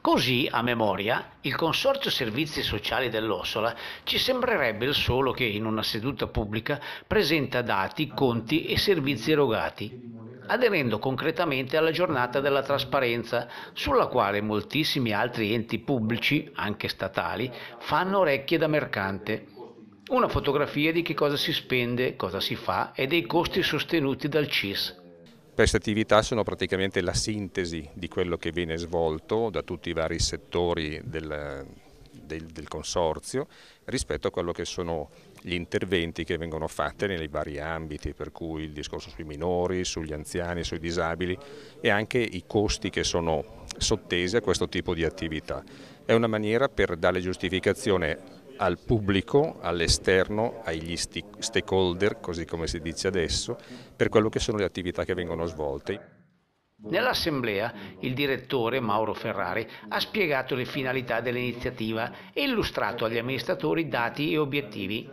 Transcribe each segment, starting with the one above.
Così, a memoria, il Consorzio Servizi Sociali dell'Ossola ci sembrerebbe il solo che in una seduta pubblica presenta dati, conti e servizi erogati, aderendo concretamente alla giornata della trasparenza, sulla quale moltissimi altri enti pubblici, anche statali, fanno orecchie da mercante. Una fotografia di che cosa si spende, cosa si fa e dei costi sostenuti dal CIS. Queste attività sono praticamente la sintesi di quello che viene svolto da tutti i vari settori del, del, del consorzio rispetto a quello che sono gli interventi che vengono fatti nei vari ambiti, per cui il discorso sui minori, sugli anziani, sui disabili e anche i costi che sono sottesi a questo tipo di attività. È una maniera per dare giustificazione al pubblico, all'esterno, agli stakeholder, così come si dice adesso, per quello che sono le attività che vengono svolte. Nell'assemblea il direttore Mauro Ferrari ha spiegato le finalità dell'iniziativa e illustrato agli amministratori dati e obiettivi.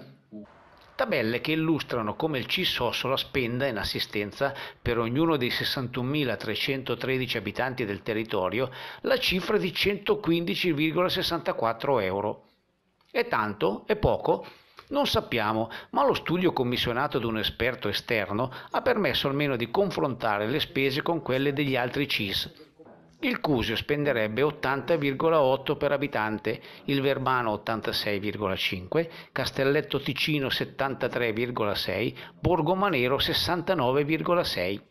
Tabelle che illustrano come il CISOSOLA spenda in assistenza per ognuno dei 61.313 abitanti del territorio la cifra di 115,64 euro. È tanto? È poco? Non sappiamo, ma lo studio commissionato da un esperto esterno ha permesso almeno di confrontare le spese con quelle degli altri CIS. Il Cusio spenderebbe 80,8 per abitante, il Verbano 86,5, Castelletto Ticino 73,6, Borgomanero 69,6.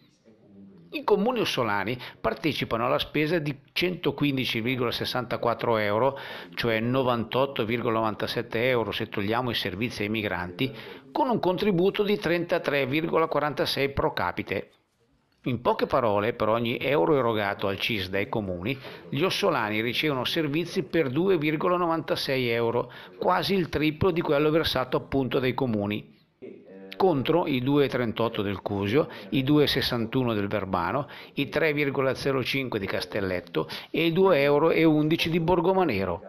I comuni ossolani partecipano alla spesa di 115,64 euro, cioè 98,97 euro se togliamo i servizi ai migranti, con un contributo di 33,46 pro capite. In poche parole, per ogni euro erogato al CIS dai comuni, gli ossolani ricevono servizi per 2,96 euro, quasi il triplo di quello versato appunto dai comuni contro i 2,38 del Cusio, i 2,61 del Verbano, i 3,05 di Castelletto e i 2,11 euro di Borgomanero.